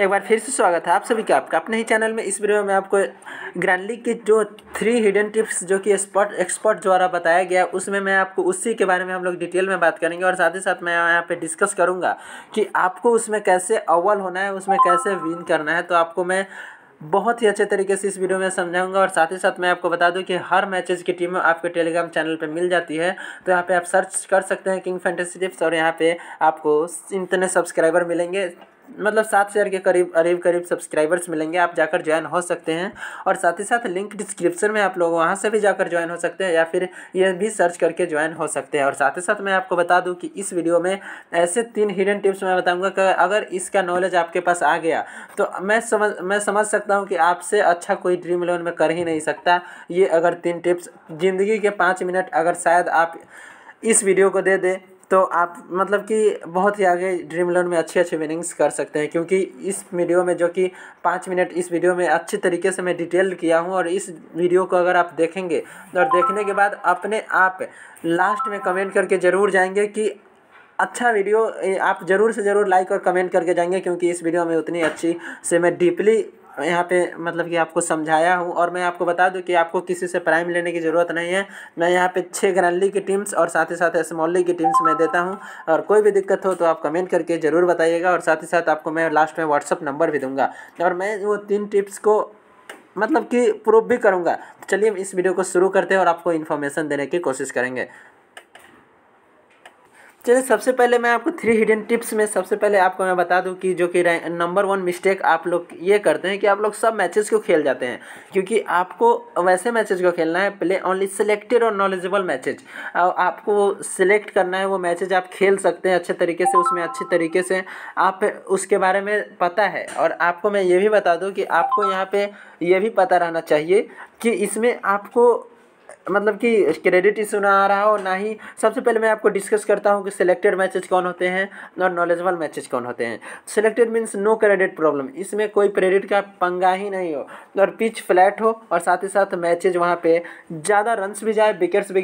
एक बार फिर से स्वागत है आप सभी का आपका अपने ही चैनल में इस वीडियो में आपको ग्रैंडली की जो थ्री हिडन टिप्स जो कि स्पॉट एक्सपर्ट द्वारा बताया गया उसमें मैं आपको उसी के बारे में हम लोग डिटेल में बात करेंगे और साथ ही साथ मैं यहाँ पे डिस्कस करूँगा कि आपको उसमें कैसे अव्वल होना है उसमें कैसे विन करना है तो आपको मैं बहुत ही अच्छे तरीके से इस वीडियो में समझाऊंगा और साथ ही साथ मैं आपको बता दूं कि हर मैचेस की टीम आपके टेलीग्राम चैनल पे मिल जाती है तो यहाँ पे आप सर्च कर सकते हैं किंग फैंटेसी टिप्स और यहाँ पे आपको इतने सब्सक्राइबर मिलेंगे मतलब सात हज़ार के करीब करीब करीब सब्सक्राइबर्स मिलेंगे आप जाकर ज्वाइन हो सकते हैं और साथ ही साथ लिंक डिस्क्रिप्शन में आप लोग वहाँ से भी जाकर ज्वाइन हो सकते हैं या फिर ये भी सर्च करके ज्वाइन हो सकते हैं और साथ ही साथ मैं आपको बता दूँ कि इस वीडियो में ऐसे तीन हिडन टिप्स मैं बताऊँगा कि अगर इसका नॉलेज आपके पास आ गया तो मैं समझ मैं समझ सकता हूँ कि आपसे अच्छा कोई ड्रीम इलेवन में कर ही नहीं सकता ये अगर तीन टिप्स ज़िंदगी के पाँच मिनट अगर शायद आप इस वीडियो को दे दें तो आप मतलब कि बहुत ही आगे ड्रीम इलेवन में अच्छी अच्छी विनिंग्स कर सकते हैं क्योंकि इस वीडियो में जो कि पाँच मिनट इस वीडियो में अच्छे तरीके से मैं डिटेल किया हूँ और इस वीडियो को अगर आप देखेंगे और देखने के बाद अपने आप लास्ट में कमेंट करके ज़रूर जाएंगे कि अच्छा वीडियो आप ज़रूर से ज़रूर लाइक और कमेंट करके जाएंगे क्योंकि इस वीडियो में उतनी अच्छी से मैं डीपली यहाँ पे मतलब कि आपको समझाया हूँ और मैं आपको बता दूँ कि आपको किसी से प्राइम लेने की ज़रूरत नहीं है मैं यहाँ पे छः ग्रैंड लीग की टीम्स और साथ ही साथ स्मॉल लीग की टीम्स मैं देता हूँ और कोई भी दिक्कत हो तो आप कमेंट करके ज़रूर बताइएगा और साथ ही साथ आपको मैं लास्ट में व्हाट्सअप नंबर भी दूँगा और मैं वो तीन टिप्स को मतलब कि प्रूव भी करूँगा तो चलिए इस वीडियो को शुरू करते हैं और आपको इन्फॉर्मेशन देने की कोशिश करेंगे चलिए सबसे पहले मैं आपको थ्री हिडन टिप्स में सबसे पहले आपको मैं बता दूं कि जो कि नंबर वन मिस्टेक आप लोग ये करते हैं कि आप लोग सब मैचेस को खेल जाते हैं क्योंकि आपको वैसे मैचेस को खेलना है प्ले ओनली सिलेक्टेड और नॉलेजेबल मैचेज आपको सिलेक्ट करना है वो मैचेज आप खेल सकते हैं अच्छे तरीके से उसमें अच्छे तरीके से आप उसके बारे में पता है और आपको मैं ये भी बता दूँ कि आपको यहाँ पर यह भी पता रहना चाहिए कि इसमें आपको मतलब कि क्रेडिट इशू ना आ रहा हो ना ही सबसे पहले मैं आपको डिस्कस करता हूँ कि सिलेक्टेड मैचेज कौन होते हैं और नॉलेजबल मैचेज कौन होते हैं selected means no credit problem इसमें कोई क्रेडिट का पंगा ही नहीं हो और पिच फ्लैट हो और साथ ही साथ मैचेज वहाँ पे ज़्यादा रन्स भी जाए विकेट्स भी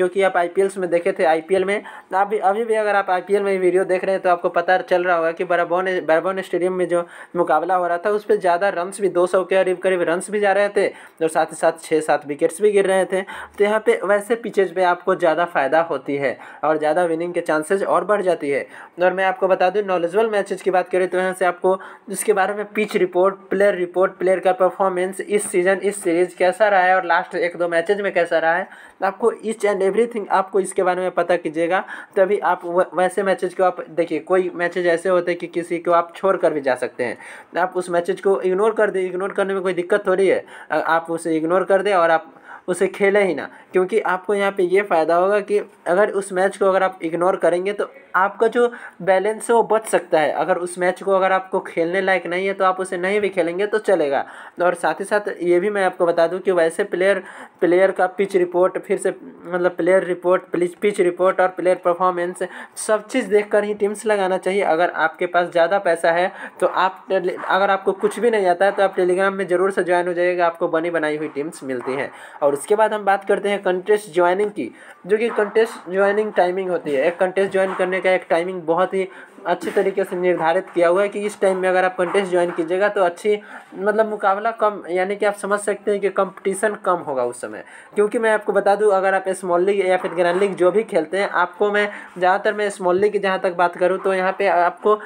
जो कि आप आई में देखे थे आई में अभी अभी भी अगर आप आई में वीडियो देख रहे हैं तो आपको पता चल रहा होगा कि बराबोन बराबोन स्टेडियम में जो मुकाबला हो रहा था उस पर ज़्यादा रन्स भी दो के करीब करीब रन्स भी जा रहे थे और साथ ही साथ छः सात विकेट्स भी गिर रहे थे तो यहाँ पे वैसे पिचेज में आपको ज़्यादा फ़ायदा होती है और ज़्यादा विनिंग के चांसेज और बढ़ जाती है और मैं आपको बता दूँ नॉलेजबल मैचेज की बात करें तो यहाँ से आपको इसके बारे में pitch report player report player का परफॉर्मेंस इस सीज़न इस सीरीज़ कैसा रहा है और लास्ट एक दो मैचेज में कैसा रहा है आपको ईच एंड एवरी आपको इसके बारे में पता कीजिएगा तभी आप वैसे मैचेज को आप देखिए कोई मैचेज ऐसे होते हैं कि किसी को आप छोड़ कर भी जा सकते हैं आप उस मैचेज को इग्नोर कर दे इग्नोर करने में कोई दिक्कत हो रही है आप उसे इग्नोर कर दें और आप उसे खेले ही ना क्योंकि आपको यहाँ पे ये फ़ायदा होगा कि अगर उस मैच को अगर आप इग्नोर करेंगे तो आपका जो बैलेंस है वो बच सकता है अगर उस मैच को अगर आपको खेलने लायक नहीं है तो आप उसे नहीं भी खेलेंगे तो चलेगा और साथ ही साथ ये भी मैं आपको बता दूँ कि वैसे प्लेयर प्लेयर का पिच रिपोर्ट फिर से मतलब प्लेयर रिपोर्ट पिच रिपोर्ट और प्लेयर परफॉर्मेंस सब चीज़ देख ही टीम्स लगाना चाहिए अगर आपके पास ज़्यादा पैसा है तो आप अगर आपको कुछ भी नहीं आता है तो आप टेलीग्राम में ज़रूर से ज्वाइन हो जाइएगा आपको बनी बनाई हुई टीम्स मिलती हैं और उसके बाद हम बात करते हैं कंटेस्ट ज्वाइनिंग की जो कि कंटेस्ट ज्वाइनिंग टाइमिंग होती है एक कंटेस्ट ज्वाइन करने का एक टाइमिंग बहुत ही अच्छे तरीके से निर्धारित किया हुआ है कि इस टाइम में अगर आप कंटेस्ट ज्वाइन कीजिएगा तो अच्छी मतलब मुकाबला कम यानी कि आप समझ सकते हैं कि कंपटीशन कम होगा उस समय क्योंकि मैं आपको बता दूं अगर आप स्मॉल लीग या फिर ग्रैंड लीग जो भी खेलते हैं आपको मैं ज़्यादातर मैं स्मॉल लीग की जहाँ तक बात करूँ तो यहाँ पर आपको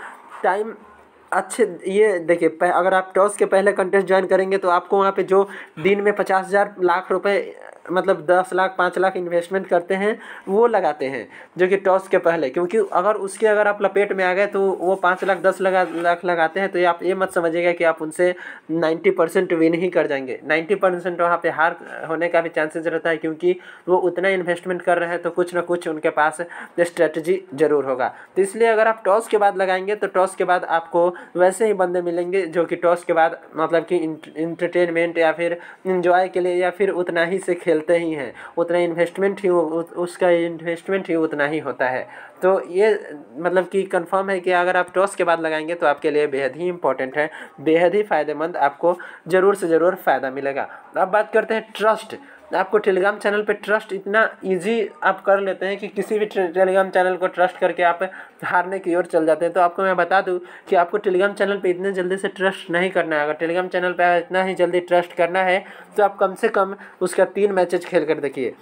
टाइम अच्छे ये देखिए अगर आप टॉस के पहले कंटेस्ट ज्वाइन करेंगे तो आपको वहाँ पे जो दिन में पचास हज़ार लाख रुपए मतलब दस लाख पाँच लाख इन्वेस्टमेंट करते हैं वो लगाते हैं जो कि टॉस के पहले क्योंकि अगर उसके अगर आप लपेट में आ गए तो वो पाँच लाख दस लगा लाख लगाते हैं तो ये आप ये मत समझिएगा कि आप उनसे नाइन्टी परसेंट विन ही कर जाएंगे नाइन्टी परसेंट वहाँ पर हार होने का भी चांसेस रहता है क्योंकि वो उतना इन्वेस्टमेंट कर रहे हैं तो कुछ ना कुछ उनके पास स्ट्रेटजी ज़रूर होगा तो इसलिए अगर आप टॉस के बाद लगाएंगे तो टॉस के बाद आपको वैसे ही बंदे मिलेंगे जो कि टॉस के बाद मतलब कि इंटरटेनमेंट या फिर इन्जॉय के लिए या फिर उतना ही से खेल खेलते ही हैं उतना इन्वेस्टमेंट ही उसका इन्वेस्टमेंट ही उतना ही होता है तो ये मतलब कि कंफर्म है कि अगर आप टॉस के बाद लगाएंगे तो आपके लिए बेहद ही इंपॉर्टेंट है बेहद ही फ़ायदेमंद आपको ज़रूर से ज़रूर फ़ायदा मिलेगा अब बात करते हैं ट्रस्ट आपको टेलीग्राम चैनल पे ट्रस्ट इतना इजी आप कर लेते हैं कि किसी भी टेलीग्राम चैनल को ट्रस्ट करके आप हारने की ओर चल जाते हैं तो आपको मैं बता दूँ कि आपको टेलीग्राम चैनल पर इतने जल्दी से ट्रस्ट नहीं करना है अगर टेलीग्राम चैनल पर इतना ही जल्दी ट्रस्ट करना है तो आप कम से कम उसका तीन मैचेज खेल कर देखिए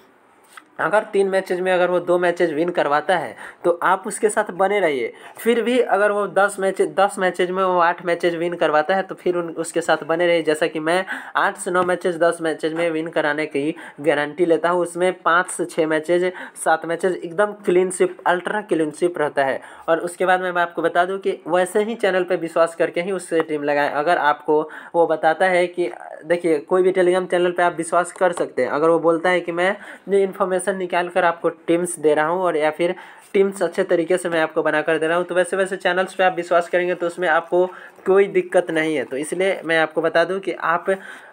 अगर तीन मैचेज में अगर वो दो मैचेज विन करवाता है तो आप उसके साथ बने रहिए फिर भी अगर वो दस मैच दस मैचेज में वो आठ मैचेज विन करवाता है तो फिर उन उसके साथ बने रहिए जैसा कि मैं आठ से नौ मैचेज दस मैचेज में विन कराने की गारंटी लेता हूँ उसमें पाँच से छः मैचेज सात मैचेज एकदम क्लीन अल्ट्रा क्लीन रहता है और उसके बाद मैं आपको बता दूँ कि वैसे ही चैनल पर विश्वास करके ही उससे टीम लगाएं अगर आपको वो बताता है कि देखिए कोई भी टेलीग्राम चैनल पर आप विश्वास कर सकते हैं अगर वो बोलता है कि मैं ये इन्फॉर्मेशन ऑप्शन निकाल कर आपको टीम्स दे रहा हूँ और या फिर टीम्स अच्छे तरीके से मैं आपको बना कर दे रहा हूँ तो वैसे वैसे चैनल्स पे आप विश्वास करेंगे तो उसमें आपको कोई दिक्कत नहीं है तो इसलिए मैं आपको बता दूँ कि आप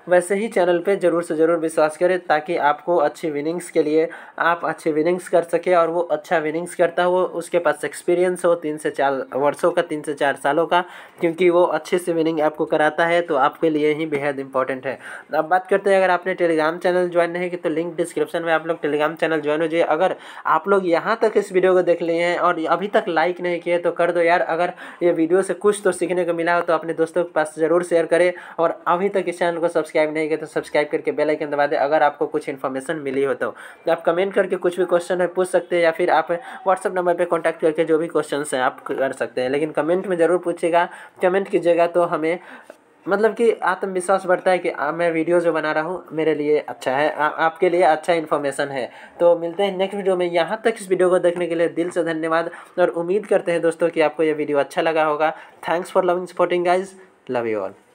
वैसे ही चैनल पे ज़रूर से ज़रूर विश्वास करें ताकि आपको अच्छी विनिंग्स के लिए आप अच्छी विनिंग्स कर सके और वो अच्छा विनिंग्स करता हो उसके पास एक्सपीरियंस हो तीन से चार वर्षों का तीन से चार सालों का क्योंकि वो अच्छे से विनिंग आपको कराता है तो आपके लिए ही बेहद इंपॉर्टेंट है अब बात करते हैं अगर आपने टेलीग्राम चैनल ज्वाइन नहीं की तो लिंक डिस्क्रिप्शन में आप लोग टेलीग्राम चैनल ज्वाइन हो जाइए अगर आप लोग यहाँ तक इस वीडियो को देख लिए हैं और अभी तक लाइक नहीं किए तो कर दो यार अगर ये वीडियो से कुछ तो सीखने को मिला हो तो अपने दोस्तों के पास ज़रूर शेयर करें और अभी तक इस चैनल को सब्सक्राइब सब्सक्राइब नहीं किया तो सब्सक्राइब करके बेल आइकन दबा दें अगर आपको कुछ इन्फॉर्मेशन मिली हो तो, तो आप कमेंट करके कुछ भी क्वेश्चन है पूछ सकते हैं या फिर आप व्हाट्सअप नंबर पर कॉन्टैक्ट करके जो भी क्वेश्चन हैं आप कर सकते हैं लेकिन कमेंट में ज़रूर पूछेगा कमेंट कीजिएगा तो हमें मतलब कि आत्मविश्वास बढ़ता है कि आ, मैं वीडियो जो बना रहा हूँ मेरे लिए अच्छा है आ, आपके लिए अच्छा इन्फॉर्मेशन है तो मिलते हैं नेक्स्ट वीडियो में यहाँ तक इस वीडियो को देखने के लिए दिल से धन्यवाद और उम्मीद करते हैं दोस्तों कि आपको यह वीडियो अच्छा लगा होगा thanks for loving supporting guys love you all